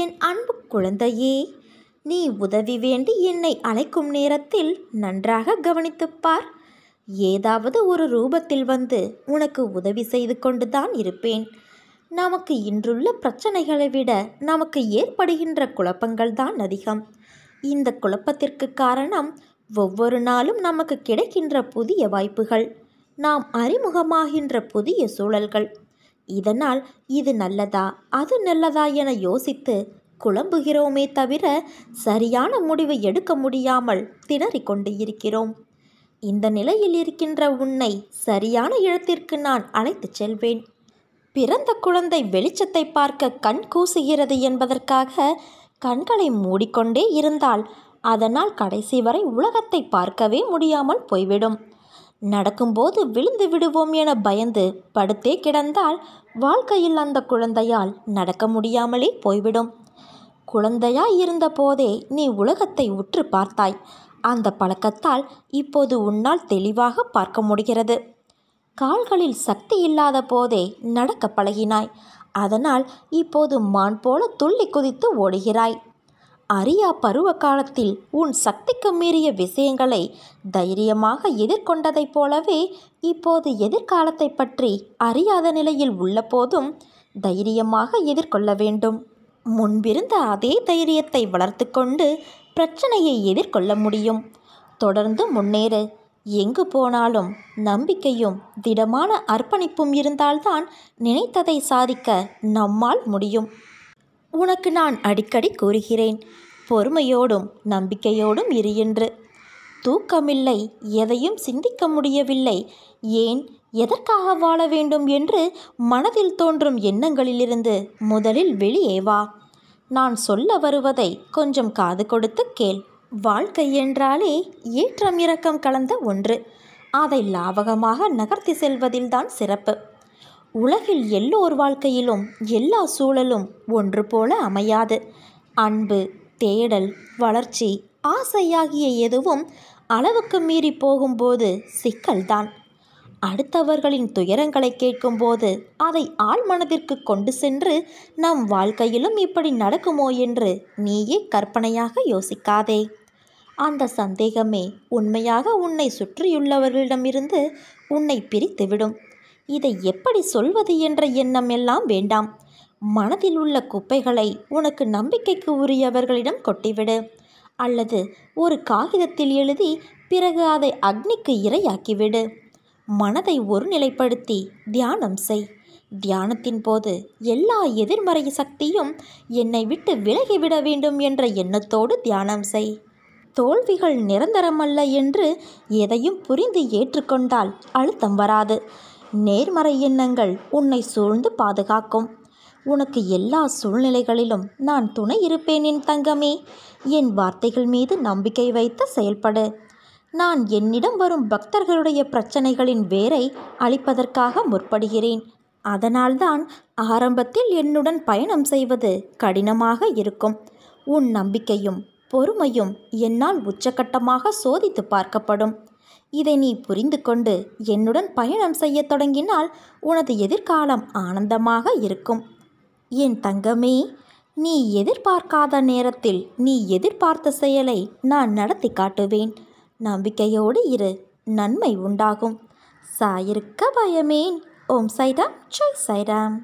என் அன்பு குழந்தையே நீ உதவி வேண்டி என்னை அழைக்கும் நேரத்தில் நன்றாக கவனித்துப்பார் ஏதாவது ஒரு ரூபத்தில் வந்து உனக்கு உதவி செய்து கொண்டுதான் இருப்பேன் நமக்கு இன்றுள்ள பிரச்சனைகளை விட நமக்கு ஏற்படுகின்ற குழப்பங்கள் தான் அதிகம் இந்த குழப்பத்திற்கு காரணம் ஒவ்வொரு நாளும் நமக்கு கிடைக்கின்ற புதிய வாய்ப்புகள் நாம் அறிமுகமாகின்ற புதிய சூழல்கள் இதனால் இது நல்லதா அது நல்லதா என யோசித்து குழம்புகிறோமே தவிர சரியான முடிவு எடுக்க முடியாமல் திணறிக் கொண்டு இருக்கிறோம் இந்த நிலையில் இருக்கின்ற உன்னை சரியான இடத்திற்கு நான் அழைத்துச் செல்வேன் பிறந்த குழந்தை வெளிச்சத்தை பார்க்க கண் கூசுகிறது என்பதற்காக கண்களை மூடிக்கொண்டே இருந்தால் அதனால் கடைசி வரை உலகத்தை பார்க்கவே முடியாமல் போய்விடும் நடக்கும்போது விழுந்து விடுவோம் என பயந்து படுத்தே கிடந்தால் வாழ்க்கையில் அந்த குழந்தையால் நடக்க முடியாமலே போய்விடும் குழந்தையாய் இருந்த போதே நீ உலகத்தை உற்று பார்த்தாய் அந்த பழக்கத்தால் இப்போது உன்னால் தெளிவாக பார்க்க முடிகிறது கால்களில் சக்தி இல்லாத போதே நடக்க பழகினாய் அதனால் இப்போது மான் போல துள்ளி குதித்து ஓடுகிறாய் அரியா பருவ காலத்தில் உன் சக்திக்கு மீறிய விஷயங்களை தைரியமாக எதிர்கொண்டதைப் போலவே இப்போது எதிர்காலத்தை பற்றி அறியாத நிலையில் உள்ள போதும் தைரியமாக எதிர்கொள்ள வேண்டும் முன்பிருந்த அதே தைரியத்தை வளர்த்து கொண்டு பிரச்சனையை எதிர்கொள்ள முடியும் தொடர்ந்து முன்னேறு எங்கு போனாலும் நம்பிக்கையும் திடமான அர்ப்பணிப்பும் இருந்தால்தான் நினைத்ததை சாதிக்க நம்மால் முடியும் உனக்கு நான் அடிக்கடி கூறுகிறேன் பொறுமையோடும் நம்பிக்கையோடும் இரு என்று தூக்கமில்லை எதையும் சிந்திக்க முடியவில்லை ஏன் எதற்காக வாழ வேண்டும் என்று மனதில் தோன்றும் எண்ணங்களிலிருந்து முதலில் வெளியே வா நான் சொல்ல வருவதை கொஞ்சம் காது கொடுத்து கேள் வாழ்க்கை என்றாலே ஏற்றம் இறக்கம் கலந்த ஒன்று அதை லாவகமாக நகர்த்தி செல்வதில்தான் சிறப்பு உலகில் எல்லோர் வாழ்க்கையிலும் எல்லா சூழலும் ஒன்று போல அமையாது அன்பு தேடல் வளர்ச்சி ஆசை ஆகிய எதுவும் அளவுக்கு மீறி போகும்போது சிக்கல்தான் அடுத்தவர்களின் துயரங்களை கேட்கும்போது அதை ஆழ்மனதிற்கு கொண்டு சென்று நம் வாழ்க்கையிலும் இப்படி நடக்குமோ என்று நீயே கற்பனையாக யோசிக்காதே அந்த சந்தேகமே உண்மையாக உன்னை சுற்றியுள்ளவர்களிடமிருந்து உன்னை பிரித்துவிடும் இதை எப்படி சொல்வது என்ற எண்ணம் எல்லாம் வேண்டாம் மனதில் உள்ள குப்பைகளை உனக்கு நம்பிக்கைக்கு உரியவர்களிடம் கொட்டிவிடு அல்லது ஒரு காகிதத்தில் எழுதி பிறகு அதை அக்னிக்கு இரையாக்கிவிடு மனதை ஒருநிலைப்படுத்தி தியானம் செய் தியானத்தின் போது எல்லா எதிர்மறை சக்தியும் என்னை விட்டு விலகிவிட வேண்டும் என்ற எண்ணத்தோடு தியானம் செய் தோல்விகள் நிரந்தரமல்ல என்று எதையும் புரிந்து ஏற்றுக்கொண்டால் அழுத்தம் வராது நேர்மறை எண்ணங்கள் உன்னை சூழ்ந்து பாதுகாக்கும் உனக்கு எல்லா சூழ்நிலைகளிலும் நான் துணை இருப்பேன் என் தங்கமே என் வார்த்தைகள் மீது நம்பிக்கை வைத்து செயல்படு நான் என்னிடம் வரும் பக்தர்களுடைய பிரச்சனைகளின் வேரை அழிப்பதற்காக முற்படுகிறேன் அதனால்தான் ஆரம்பத்தில் என்னுடன் பயணம் செய்வது கடினமாக இருக்கும் உன் நம்பிக்கையும் பொறுமையும் என்னால் உச்சகட்டமாக சோதித்து பார்க்கப்படும் இதை நீ புரிந்து கொண்டு என்னுடன் பயணம் செய்ய தொடங்கினால் உனது எதிர்காலம் ஆனந்தமாக இருக்கும் என் தங்கமே நீ எதிர்பார்க்காத நேரத்தில் நீ எதிர்பார்த்த செயலை நான் நடத்தி காட்டுவேன் நம்பிக்கையோடு இரு நன்மை உண்டாகும் சாயிருக்க பயமேன் ஓம் சைராம் ஜெய் சைராம்